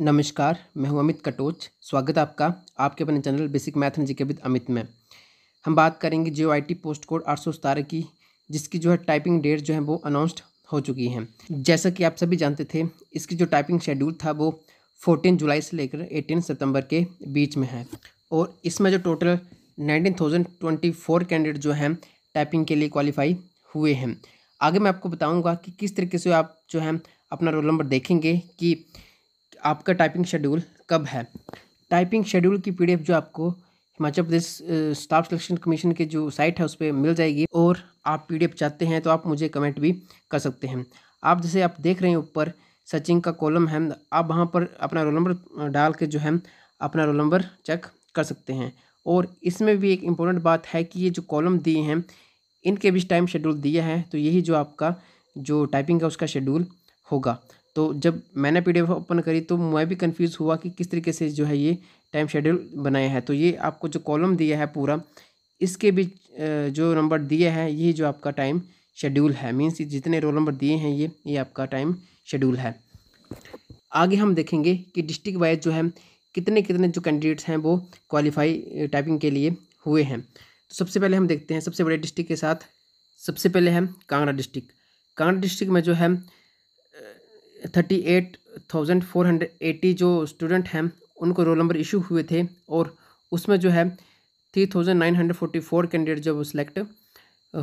नमस्कार मैं हूं अमित कटोच स्वागत है आपका आपके अपने channel basic math and GK with Amit में हम बात करेंगे जियो आई टी पोस्ट कोड आठ सौ सतारह की जिसकी जो है टाइपिंग डेट जो है वो अनाउंस्ड हो चुकी है जैसा कि आप सभी जानते थे इसकी जो टाइपिंग शेड्यूल था वो फोर्टीन जुलाई से लेकर एटीन सितंबर के बीच में है और इसमें जो total nineteen thousand twenty four candidate जो हैं टाइपिंग के लिए क्वालिफाई हुए हैं आगे मैं आपको बताऊँगा कि किस तरीके से आप जो है अपना रोल नंबर देखेंगे कि आपका टाइपिंग शेड्यूल कब है टाइपिंग शेड्यूल की पीडीएफ जो आपको Himachal Pradesh staff selection commission के जो साइट है उस पर मिल जाएगी और आप पीडीएफ चाहते हैं तो आप मुझे कमेंट भी कर सकते हैं आप जैसे आप देख रहे हैं ऊपर सचिंग का कॉलम है आप वहाँ पर अपना रोल नंबर डाल के जो है अपना रोल नंबर चेक कर सकते हैं और इसमें भी एक इम्पोर्टेंट बात है कि ये जो कॉलम दिए हैं इनके भी टाइम शेड्यूल दिया है तो यही जो आपका जो टाइपिंग है उसका शेड्यूल होगा तो जब मैंने पी ओपन करी तो मैं भी कन्फ्यूज़ हुआ कि किस तरीके से जो है ये टाइम शेड्यूल बनाया है तो ये आपको जो कॉलम दिया है पूरा इसके भी जो नंबर दिए हैं ये जो आपका टाइम शेड्यूल है मीन्स जितने रोल नंबर दिए हैं ये ये आपका टाइम शेड्यूल है आगे हम देखेंगे कि डिस्ट्रिक्ट वाइज जो है कितने कितने जो कैंडिडेट्स हैं वो क्वालिफाई टाइपिंग के लिए हुए हैं तो सबसे पहले हम देखते हैं सबसे बड़े डिस्ट्रिक्ट के साथ सबसे पहले है कांगड़ा डिस्ट्रिक्ट कांगड़ा डिस्ट्रिक्ट में जो है thirty eight thousand four hundred eighty जो स्टूडेंट हैं उनको रोल नंबर इशू हुए थे और उसमें जो है three thousand nine hundred forty four candidate जो सिलेक्ट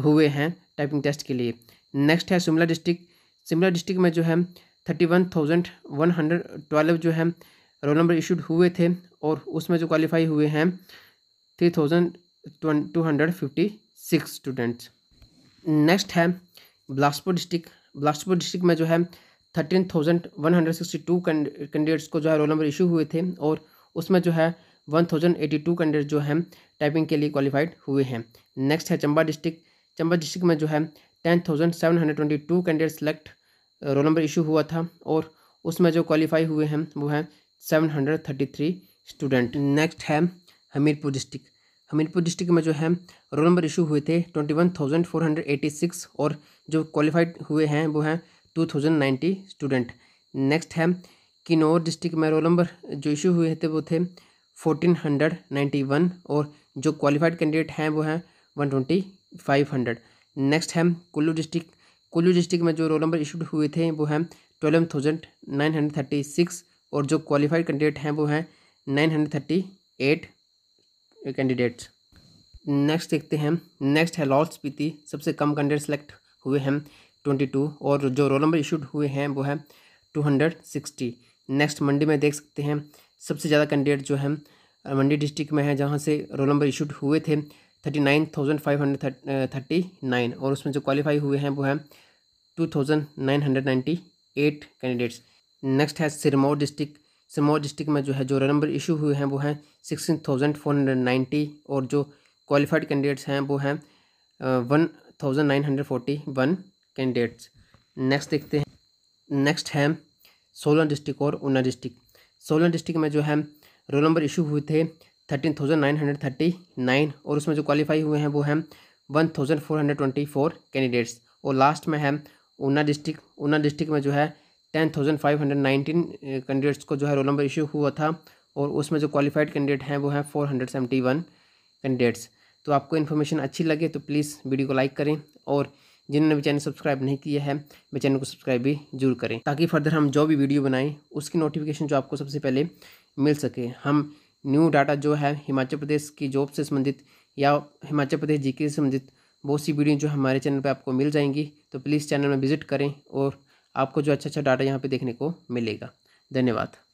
हुए हैं टाइपिंग टेस्ट के लिए नेक्स्ट है शिमला डिस्ट्रिक्ट शिमला डिस्ट्रिक्ट में जो है thirty one thousand one hundred twelve जो है रोल नंबर इशूड हुए थे और उसमें जो क्वालिफाई हुए हैं three thousand two hundred fifty six students next है बिलासपुर डिस्ट्रिक्ट बिलासपुर डिस्ट्रिक्ट में जो है thirteen thousand one hundred sixty two candidates को जो है रोल नंबर इशू हुए थे और उसमें जो है one thousand eighty two candidate जो है टाइपिंग के लिए क्वालिफाइड हुए हैं नेक्स्ट है चंबा डिस्ट्रिक्ट चंबा डिस्ट्रिक्ट में जो है ten thousand seven hundred twenty two candidate select roll number issue हुआ था और उसमें जो क्वालिफाई हुए हैं वो हैं seven hundred thirty three student next है हमीरपुर डिस्ट्रिक्ट हमीरपुर डिस्ट्रिक्ट में जो है रोल नंबर इशू हुए थे twenty one thousand four hundred eighty six और जो क्वालिफाइड हुए हैं वो हैं two thousand ninety student next है किन्नौर डिस्ट्रिक्ट में रोल नंबर जो इशू हुए थे वो थे फोर्टीन हंड्रेड नाइन्टी वन और जो क्वालिफाइड कैंडिडेट हैं वो हैं one twenty five hundred next है कुल्लू डिस्ट्रिक्ट कुल्लू डिस्ट्रिक्ट में जो रोल नंबर इशूड हुए थे वो हैं twelve thousand nine hundred thirty six और जो क्वालिफाइड कैंडिडेट हैं वो हैं nine hundred thirty eight candidates next देखते हैं नेक्स्ट है लॉर्ड स्पीति सबसे कम कैंडिडेट सेलेक्ट हुए हैं ट्वेंटी टू और जो रोल नंबर इशूड हुए हैं वो है two hundred sixty next Mandi में देख सकते हैं सबसे ज़्यादा कैंडिडेट जो है मंडी डिस्ट्रिक्ट में है जहाँ से रोल नंबर इशूड हुए थे thirty nine thousand five hundred thirty nine और उसमें जो क्वालिफाई हुए हैं वो है two thousand nine hundred ninety eight candidates next है सिरमौर डिस्ट्रिक्ट सिरमौर डिस्ट्रिक्ट में जो है जो रोल नंबर इशू हुए हैं वो हैं sixteen thousand four hundred ninety और जो क्वालिफाइड कैंडिडेट्स हैं वो हैं one thousand nine hundred forty one candidates next देखते हैं नेक्स्ट है सोलन डिस्ट्रिक्ट और ऊना डिस्ट्रिक्ट सोलन डिस्ट्रिक्ट में जो है रोल नंबर इशू हुए थे thirteen thousand nine hundred thirty nine और उसमें जो क्वालिफाई हुए हैं वो हैं one thousand four hundred twenty four candidates और लास्ट में है ऊना डिस्ट्रिक्ट ऊना डिस्ट्रिक्ट में जो है ten thousand five hundred nineteen candidates को जो है रोल नंबर इशू हुआ था और उसमें जो क्वालिफाइड कैंडिडेट हैं वो हैं four hundred seventy one candidates तो आपको इन्फॉर्मेशन अच्छी लगे तो प्लीज़ वीडियो को लाइक करें और जिन्होंने भी चैनल सब्सक्राइब नहीं किया है वे चैनल को सब्सक्राइब भी जरूर करें ताकि फर्दर हम जो भी वीडियो बनाएं उसकी नोटिफिकेशन जो आपको सबसे पहले मिल सके हम न्यू डाटा जो है हिमाचल प्रदेश की जॉब से संबंधित या हिमाचल प्रदेश जी से संबंधित बहुत सी वीडियो जो हमारे चैनल पर आपको मिल जाएंगी तो प्लीज़ चैनल में विजिट करें और आपको जो अच्छा अच्छा डाटा यहाँ पर देखने को मिलेगा धन्यवाद